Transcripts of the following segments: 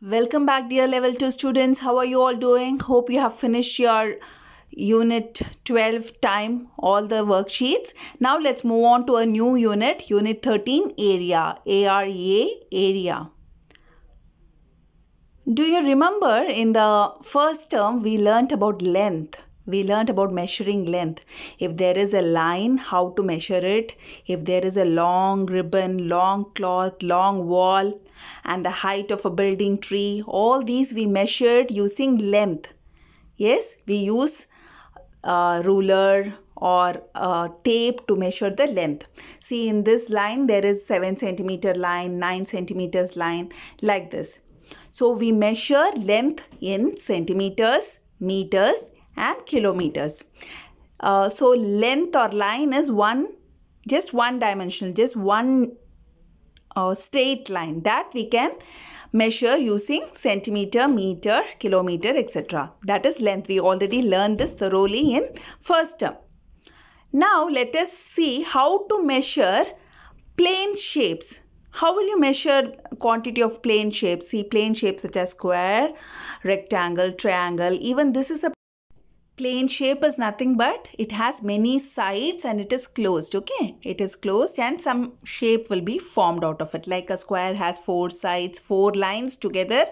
Welcome back dear level 2 students. How are you all doing? Hope you have finished your unit 12 time all the worksheets. Now let's move on to a new unit, unit 13 area, AREA area. Do you remember in the first term we learnt about length? we learned about measuring length if there is a line how to measure it if there is a long ribbon long cloth long wall and the height of a building tree. All these we measured using length. Yes, we use a ruler or a tape to measure the length. See in this line there is 7 centimeter line, 9 centimeters line like this. So we measure length in centimeters, meters and kilometers. Uh, so length or line is one just one dimensional just one or straight line that we can measure using centimeter, meter, kilometer, etc. That is length. We already learned this thoroughly in first term. Now let us see how to measure plane shapes. How will you measure quantity of plane shapes? See plane shapes such as square, rectangle, triangle. Even this is a Plane shape is nothing but it has many sides and it is closed, okay? It is closed and some shape will be formed out of it. Like a square has four sides, four lines together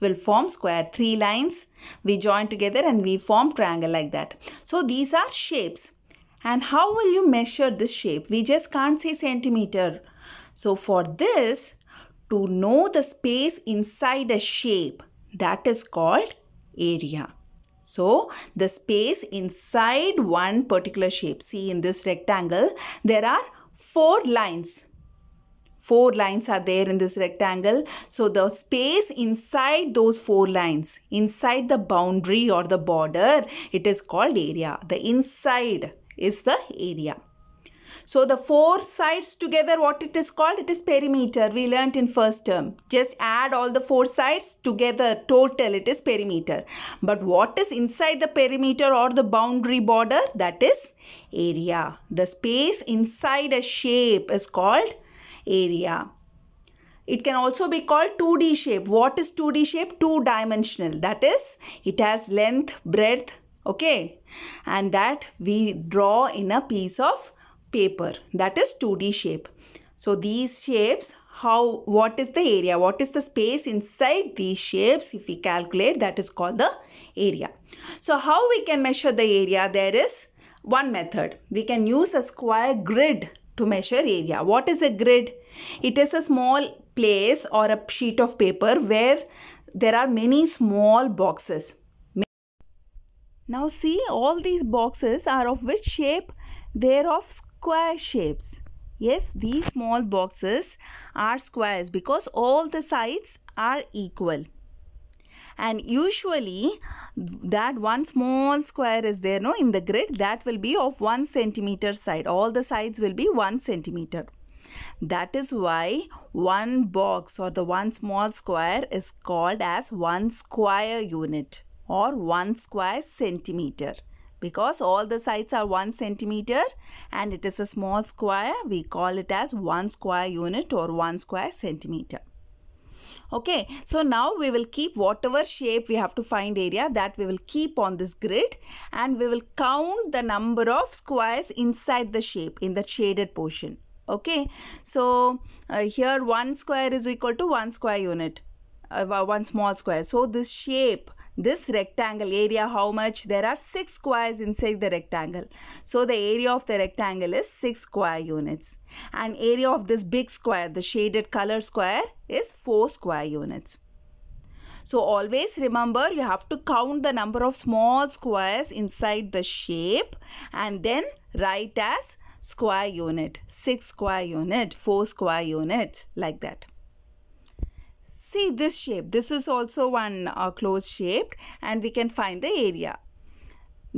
will form square. Three lines we join together and we form triangle like that. So these are shapes. And how will you measure this shape? We just can't say centimeter. So for this, to know the space inside a shape, that is called area. So the space inside one particular shape, see in this rectangle, there are four lines. Four lines are there in this rectangle. So the space inside those four lines, inside the boundary or the border, it is called area. The inside is the area. So the four sides together, what it is called? It is perimeter. We learnt in first term. Just add all the four sides together, total, it is perimeter. But what is inside the perimeter or the boundary border? That is area. The space inside a shape is called area. It can also be called 2D shape. What is 2D shape? Two-dimensional. That is, it has length, breadth, okay? And that we draw in a piece of paper that is 2D shape. So these shapes, how what is the area? What is the space inside these shapes? If we calculate, that is called the area. So how we can measure the area? There is one method. We can use a square grid to measure area. What is a grid? It is a small place or a sheet of paper where there are many small boxes. Now see all these boxes are of which shape? They are of square shapes. Yes, these small boxes are squares because all the sides are equal. And usually that one small square is there no in the grid that will be of 1 centimeter side. All the sides will be 1 centimeter. That is why one box or the one small square is called as one square unit or one square centimeter because all the sides are 1 centimeter and it is a small square we call it as 1 square unit or 1 square centimeter. Okay, so now we will keep whatever shape we have to find area that we will keep on this grid and we will count the number of squares inside the shape in the shaded portion. Okay, so uh, here one square is equal to one square unit, uh, one small square. So this shape this rectangle area how much there are 6 squares inside the rectangle so the area of the rectangle is 6 square units and area of this big square the shaded color square is 4 square units so always remember you have to count the number of small squares inside the shape and then write as square unit 6 square unit 4 square unit like that see this shape this is also one uh, closed shape and we can find the area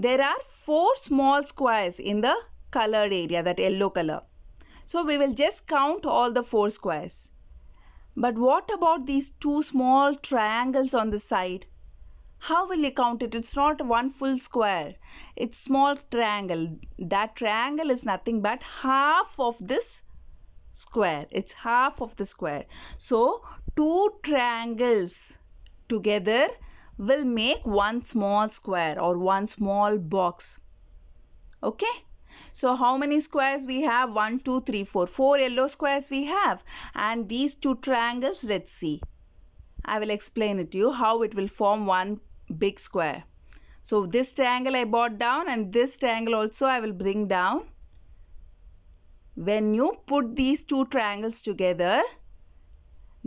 there are four small squares in the colored area that yellow color so we will just count all the four squares but what about these two small triangles on the side how will you count it it's not one full square it's small triangle that triangle is nothing but half of this square it's half of the square so two triangles together will make one small square or one small box. Okay. So how many squares we have? 1, 2, 3, 4. 4 yellow squares we have. And these two triangles, let's see. I will explain it to you how it will form one big square. So this triangle I brought down and this triangle also I will bring down. When you put these two triangles together,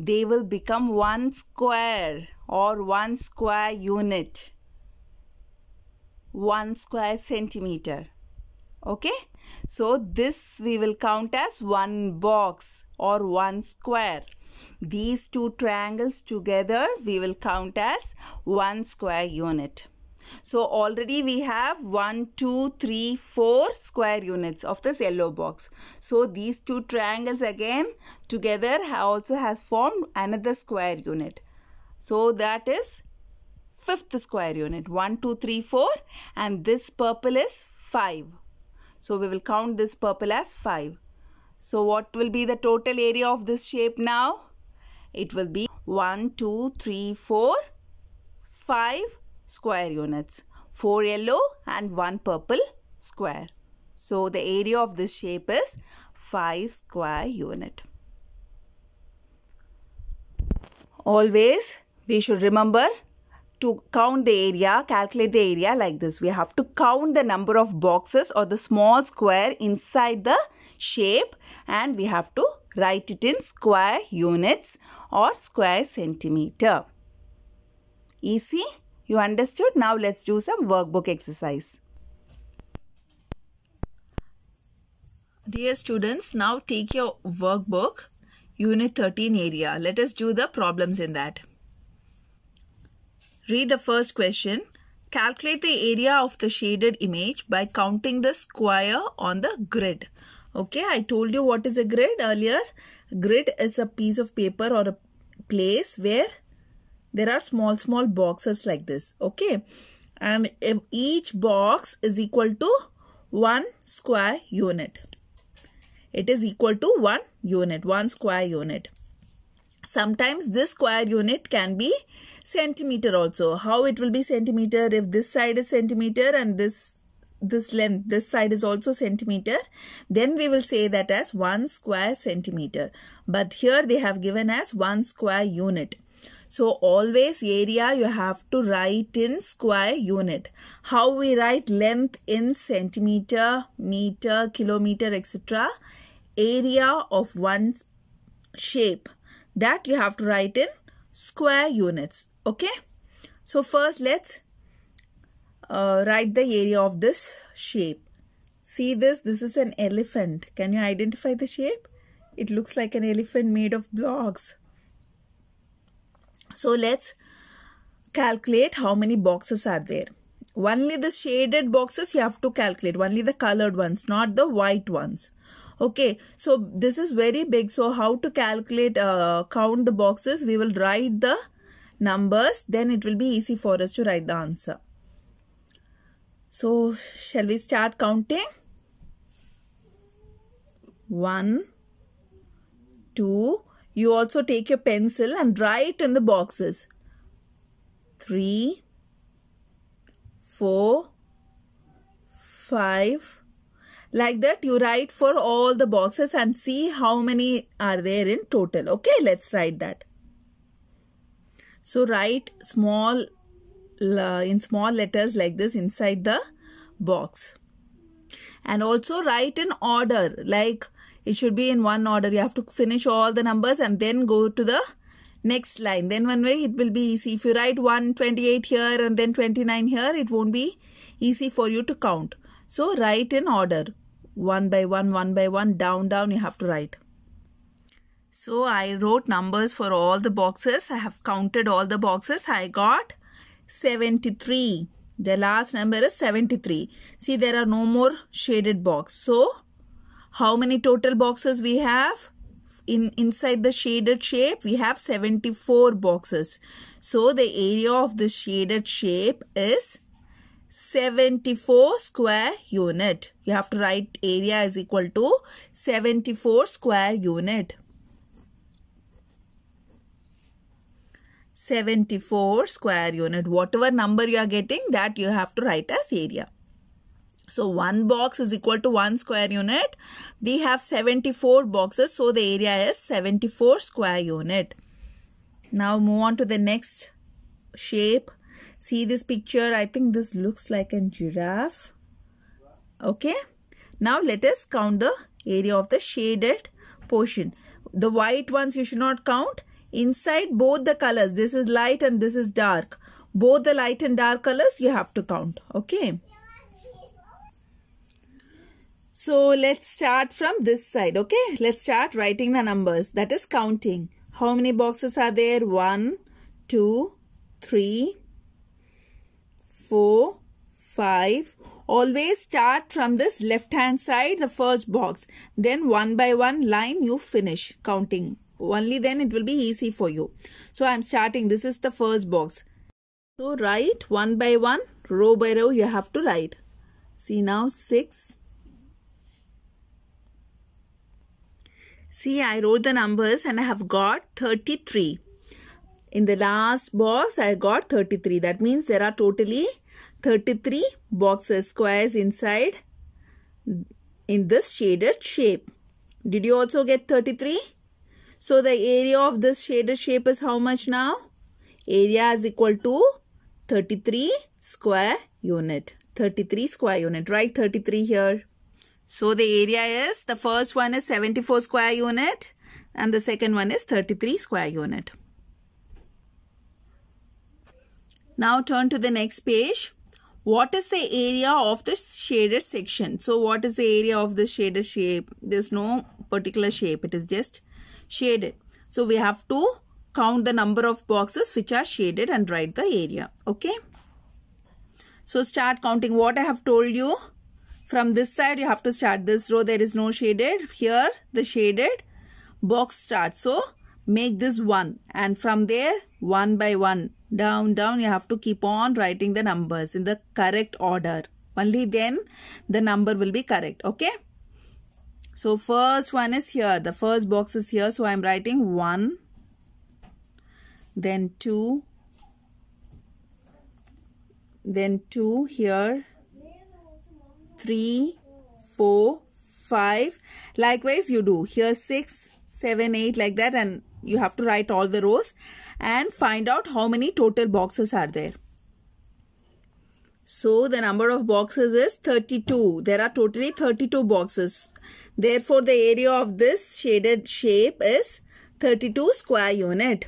they will become one square or one square unit. One square centimeter. Okay. So this we will count as one box or one square. These two triangles together we will count as one square unit. So already we have 1, 2, 3, 4 square units of this yellow box. So these two triangles again together also has formed another square unit. So that is fifth square unit 1, 2, 3, 4 and this purple is 5. So we will count this purple as 5. So what will be the total area of this shape now? It will be 1, 2, 3, 4, 5 square units. 4 yellow and 1 purple square. So the area of this shape is 5 square unit. Always we should remember to count the area, calculate the area like this. We have to count the number of boxes or the small square inside the shape and we have to write it in square units or square centimeter. Easy? You understood? Now let's do some workbook exercise. Dear students, now take your workbook, Unit 13 area. Let us do the problems in that. Read the first question. Calculate the area of the shaded image by counting the square on the grid. Okay, I told you what is a grid earlier. Grid is a piece of paper or a place where there are small, small boxes like this. Okay. And each box is equal to 1 square unit. It is equal to 1 unit, 1 square unit. Sometimes this square unit can be centimeter also. How it will be centimeter if this side is centimeter and this this length this side is also centimeter then we will say that as 1 square centimeter but here they have given as 1 square unit so always area you have to write in square unit. How we write length in centimeter, meter, kilometer, etc. Area of one shape that you have to write in square units. Okay. So first let's uh, write the area of this shape. See this? This is an elephant. Can you identify the shape? It looks like an elephant made of blocks. So let's calculate how many boxes are there. Only the shaded boxes you have to calculate. Only the colored ones, not the white ones. Okay, so this is very big. So how to calculate, uh, count the boxes? We will write the numbers. Then it will be easy for us to write the answer. So shall we start counting? 1, 2, you also take your pencil and write in the boxes. 3, 4, 5. Like that you write for all the boxes and see how many are there in total. Okay, let's write that. So write small in small letters like this inside the box. And also write in order like it should be in one order you have to finish all the numbers and then go to the next line then one way it will be easy if you write 128 here and then 29 here it won't be easy for you to count so write in order one by one one by one down down you have to write so I wrote numbers for all the boxes. I have counted all the boxes. I got 73. The last number is 73. See, there are no more shaded box. So, how many total boxes we have? In, inside the shaded shape, we have 74 boxes. So, the area of the shaded shape is 74 square unit. You have to write area is equal to 74 square unit. 74 square unit. Whatever number you are getting that you have to write as area. So one box is equal to one square unit. We have 74 boxes. So the area is 74 square unit. Now move on to the next shape. See this picture. I think this looks like a giraffe. Okay. Now let us count the area of the shaded portion. The white ones you should not count. Inside both the colors. This is light and this is dark. Both the light and dark colors you have to count. Okay. So let's start from this side. Okay, let's start writing the numbers. That is counting. How many boxes are there? One, two, three, four, five. Always start from this left hand side, the first box. Then one by one line you finish counting. Only then it will be easy for you. So I'm starting. This is the first box. So write one by one, row by row you have to write. See now 6, See, I wrote the numbers and I have got 33. In the last box, I got 33. That means there are totally 33 boxes, squares inside in this shaded shape. Did you also get 33? So the area of this shaded shape is how much now? Area is equal to 33 square unit. 33 square unit. Write 33 here. So the area is, the first one is 74 square unit and the second one is 33 square unit. Now turn to the next page. What is the area of the shaded section? So what is the area of the shaded shape? There's no particular shape. It is just shaded. So we have to count the number of boxes which are shaded and write the area. Okay. So start counting what I have told you. From this side, you have to start this row. There is no shaded. Here, the shaded box starts. So, make this 1. And from there, 1 by 1, down, down, you have to keep on writing the numbers in the correct order. Only then, the number will be correct. Okay? So, first one is here. The first box is here. So, I am writing 1. Then 2. Then 2 here 3, 4, 5. Likewise, you do. Here 6, 7, 8 like that and you have to write all the rows and find out how many total boxes are there. So the number of boxes is 32. There are totally 32 boxes. Therefore the area of this shaded shape is 32 square unit.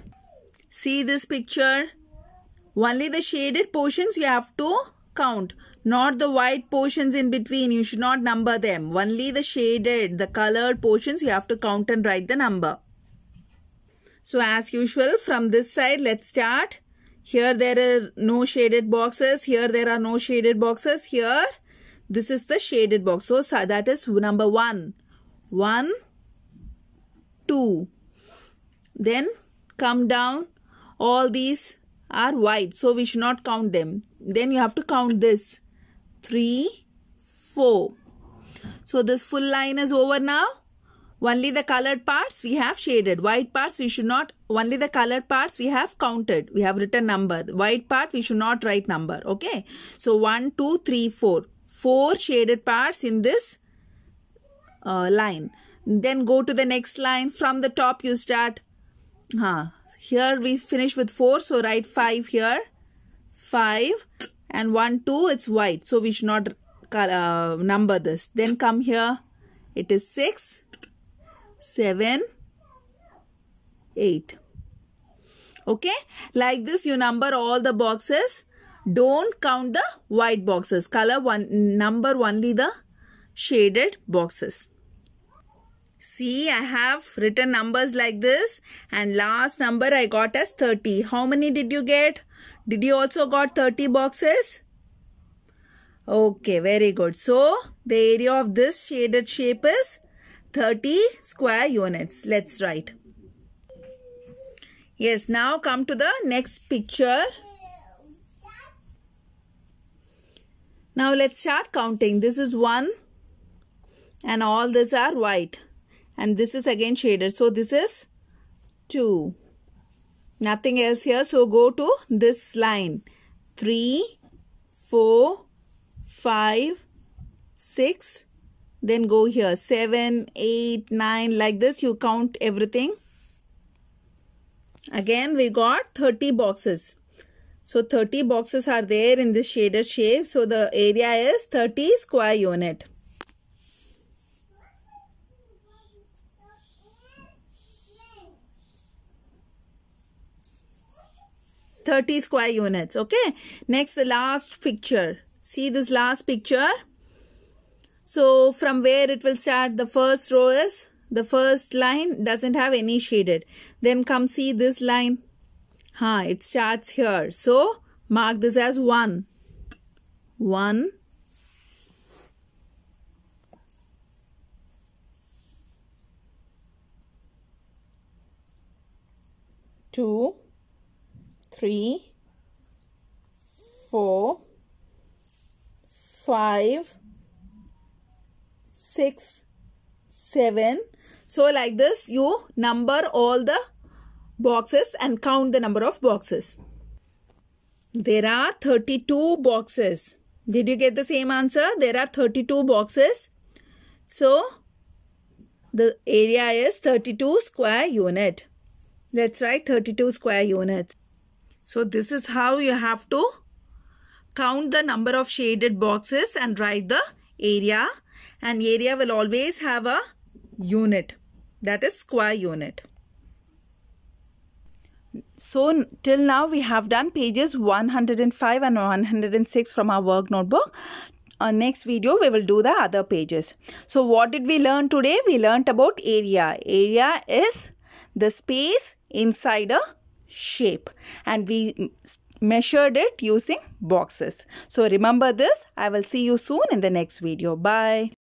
See this picture? Only the shaded portions you have to count not the white portions in between. You should not number them. Only the shaded, the colored portions, you have to count and write the number. So as usual, from this side, let's start. Here there are no shaded boxes. Here there are no shaded boxes. Here, this is the shaded box. So, so that is number 1. 1, 2. Then come down. All these are white. So we should not count them. Then you have to count this three, four. So this full line is over now. Only the colored parts we have shaded. White parts we should not, only the colored parts we have counted. We have written number. White part we should not write number. Okay. So one, two, three, four. Four shaded parts in this uh, line. Then go to the next line. From the top you start. Huh. Here we finish with four. So write five here. Five and 1 2 it's white so we should not uh, number this then come here it is 6 7 8 okay like this you number all the boxes don't count the white boxes color one number only the shaded boxes See, I have written numbers like this and last number I got as 30. How many did you get? Did you also got 30 boxes? Okay, very good. So, the area of this shaded shape is 30 square units. Let's write. Yes, now come to the next picture. Now let's start counting. This is 1 and all these are white and this is again shaded so this is 2 nothing else here so go to this line 3 4 5 6 then go here 7 8 9 like this you count everything again we got 30 boxes so 30 boxes are there in this shaded shape so the area is 30 square unit 30 square units. Okay. Next, the last picture. See this last picture. So from where it will start, the first row is, the first line doesn't have any shaded. Then come see this line. Huh, it starts here. So mark this as 1. 1. Two, three, four, five, six, seven. So like this you number all the boxes and count the number of boxes. There are 32 boxes. Did you get the same answer? There are 32 boxes. So, the area is 32 square unit. Let's write 32 square units. So this is how you have to count the number of shaded boxes and write the area. And area will always have a unit that is square unit. So till now we have done pages 105 and 106 from our work notebook. Our uh, next video we will do the other pages. So what did we learn today? We learned about area. Area is the space inside a shape and we measured it using boxes. So remember this. I will see you soon in the next video. Bye.